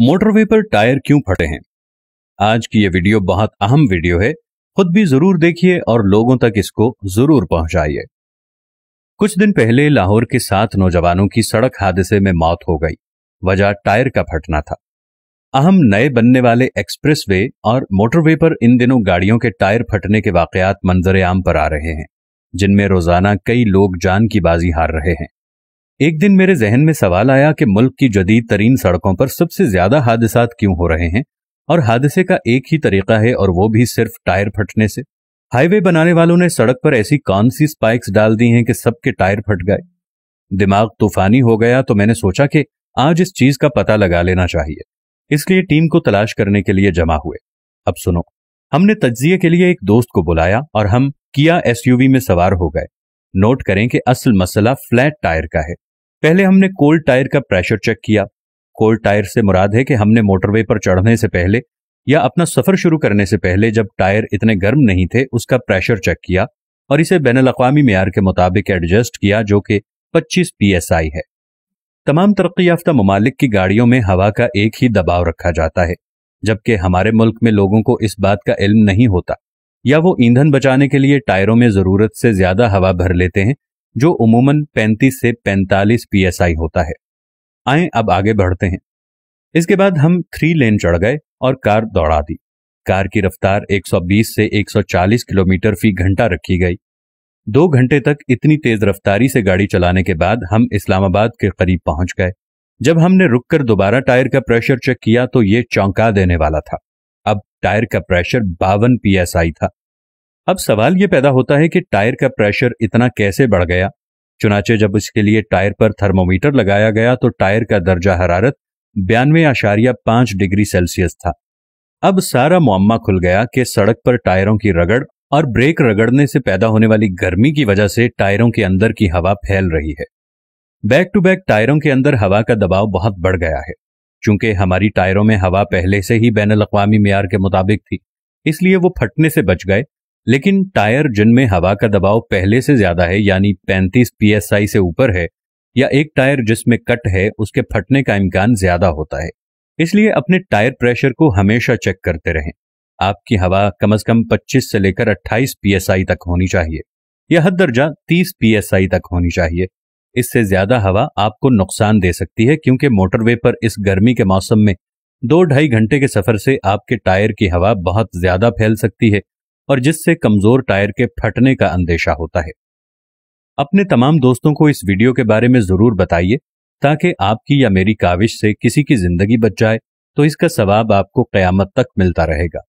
motorway पर tyre क्यों फटे हैं आज की ये वीडियो बहुत अहम वीडियो है खुद भी जरूर देखिए और लोगों तक इसको जरूर पहुंचाइए कुछ दिन पहले लाहौर के सात नौजवानों की सड़क हादसे में मौत हो गई वजह टायर का फटना था अहम नए बनने वाले एक्सप्रेस वे और मोटरवे पर इन दिनों गाड़ियों के टायर फटने के वाकयात मंजरेआम पर आ रहे हैं जिनमें रोजाना कई लोग जान की बाजी हार रहे हैं एक दिन मेरे जहन में सवाल आया कि मुल्क की जदीद तरीन सड़कों पर सबसे ज्यादा हादसा क्यों हो रहे हैं और हादसे का एक ही तरीका है और वो भी सिर्फ टायर फटने से हाईवे बनाने वालों ने सड़क पर ऐसी कौन सी स्पाइक्स डाल दी हैं कि सबके टायर फट गए दिमाग तूफानी हो गया तो मैंने सोचा कि आज इस चीज का पता लगा लेना चाहिए इसलिए टीम को तलाश करने के लिए जमा हुए अब सुनो हमने तजिए के लिए एक दोस्त को बुलाया और हम किया एसयूवी में सवार हो गए नोट करें कि असल मसला फ्लैट टायर का है पहले हमने कोल्ड टायर का प्रेशर चेक किया कोल्ड टायर से मुराद है कि हमने मोटरवे पर चढ़ने से पहले या अपना सफर शुरू करने से पहले जब टायर इतने गर्म नहीं थे उसका प्रेशर चेक किया और इसे बैन अवी मैार के मुताबिक एडजस्ट किया जो कि 25 पीएसआई है तमाम तरक्की याफ्ता ममालिक की गाड़ियों में हवा का एक ही दबाव रखा जाता है जबकि हमारे मुल्क में लोगों को इस बात का इल्म नहीं होता या वो ईंधन बचाने के लिए टायरों में ज़रूरत से ज़्यादा हवा भर लेते हैं जो उमूमन 35 से 45 पीएसआई होता है आए अब आगे बढ़ते हैं इसके बाद हम थ्री लेन चढ़ गए और कार दौड़ा दी कार की रफ्तार 120 से 140 किलोमीटर फी घंटा रखी गई दो घंटे तक इतनी तेज रफ्तारी से गाड़ी चलाने के बाद हम इस्लामाबाद के करीब पहुंच गए जब हमने रुककर दोबारा टायर का प्रेशर चेक किया तो ये चौंका देने वाला था अब टायर का प्रेशर बावन पीएसआई था अब सवाल ये पैदा होता है कि टायर का प्रेशर इतना कैसे बढ़ गया चुनाचे जब इसके लिए टायर पर थर्मोमीटर लगाया गया तो टायर का दर्जा हरारत बयानवे आशारिया पांच डिग्री सेल्सियस था अब सारा मुआमा खुल गया कि सड़क पर टायरों की रगड़ और ब्रेक रगड़ने से पैदा होने वाली गर्मी की वजह से टायरों के अंदर की हवा फैल रही है बैक टू बैक टायरों के अंदर हवा का दबाव बहुत बढ़ गया है चूंकि हमारी टायरों में हवा पहले से ही बैन अवी मैार के मुताबिक थी इसलिए वो फटने से बच गए लेकिन टायर जिनमें हवा का दबाव पहले से ज्यादा है यानी 35 पीएसआई से ऊपर है या एक टायर जिसमें कट है उसके फटने का इम्कान ज्यादा होता है इसलिए अपने टायर प्रेशर को हमेशा चेक करते रहें आपकी हवा कम से कम 25 से लेकर 28 पीएसआई तक होनी चाहिए यह हद दर्जा 30 पीएसआई तक होनी चाहिए इससे ज्यादा हवा आपको नुकसान दे सकती है क्योंकि मोटरवे पर इस गर्मी के मौसम में दो ढाई घंटे के सफर से आपके टायर की हवा बहुत ज्यादा फैल सकती है और जिससे कमजोर टायर के फटने का अंदेशा होता है अपने तमाम दोस्तों को इस वीडियो के बारे में जरूर बताइए ताकि आपकी या मेरी काविश से किसी की जिंदगी बच जाए तो इसका सवाब आपको कयामत तक मिलता रहेगा